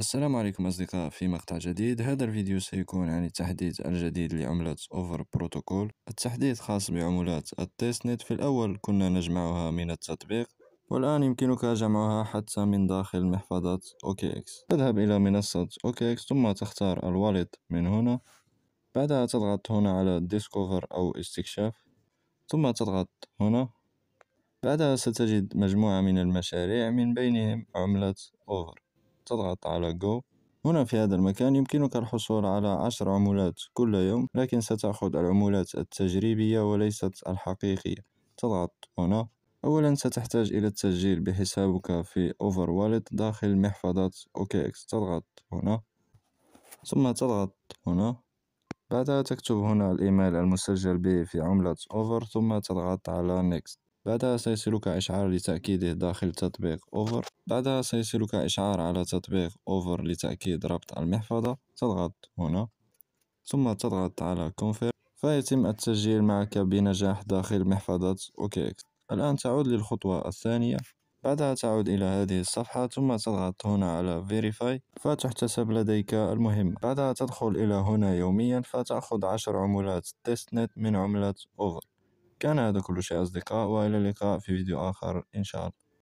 السلام عليكم أصدقاء في مقطع جديد هذا الفيديو سيكون عن التحديث الجديد لعملة أوفر بروتوكول التحديث خاص بعملات نت في الأول كنا نجمعها من التطبيق والآن يمكنك جمعها حتى من داخل محفظة اكس تذهب إلى منصة اكس ثم تختار الواليت من هنا بعدها تضغط هنا على ديسكوفر أو استكشاف ثم تضغط هنا بعدها ستجد مجموعة من المشاريع من بينهم عملة أوفر تضغط على جو هنا في هذا المكان يمكنك الحصول على عشر عمولات كل يوم لكن ستأخذ العمولات التجريبية وليست الحقيقية تضغط هنا أولا ستحتاج إلى التسجيل بحسابك في أوفر والد داخل محفظة إكس تضغط هنا ثم تضغط هنا بعدها تكتب هنا الإيميل المسجل به في عملة أوفر ثم تضغط على نيكست بعدها سيصلك إشعار لتأكيده داخل تطبيق أوفر بعدها سيصلك إشعار على تطبيق أوفر لتأكيد ربط المحفظة تضغط هنا ثم تضغط على كونفير فيتم التسجيل معك بنجاح داخل محفظة OKX الآن تعود للخطوة الثانية بعدها تعود إلى هذه الصفحة ثم تضغط هنا على Verify فتحتسب لديك المهم بعدها تدخل إلى هنا يوميا فتأخذ عشر عملات تيست نت من عملة أوفر كان هذا كل شيء أصدقاء وإلى اللقاء في فيديو آخر إن شاء الله.